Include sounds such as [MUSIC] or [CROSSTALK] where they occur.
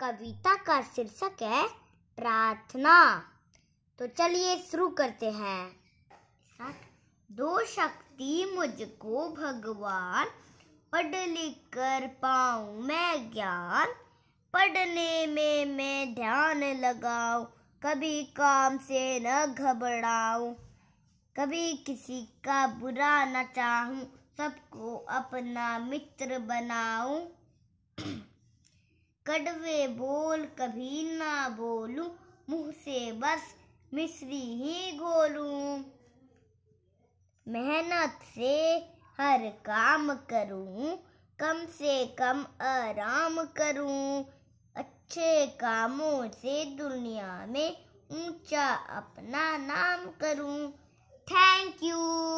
कविता का शीर्षक है प्रार्थना तो चलिए शुरू करते हैं दो शक्ति मुझको भगवान पढ़ लिख कर पाऊँ मैं ज्ञान पढ़ने में मैं ध्यान लगाऊ कभी काम से न घबराऊ कभी किसी का बुरा न चाहूँ सबको अपना मित्र बनाऊँ [CLEARS THROAT] कड़वे बोल कभी ना बोलूं मुंह से बस मिश्री ही घोलूं मेहनत से हर काम करूं कम से कम आराम करूं अच्छे कामों से दुनिया में ऊंचा अपना नाम करूं थैंक यू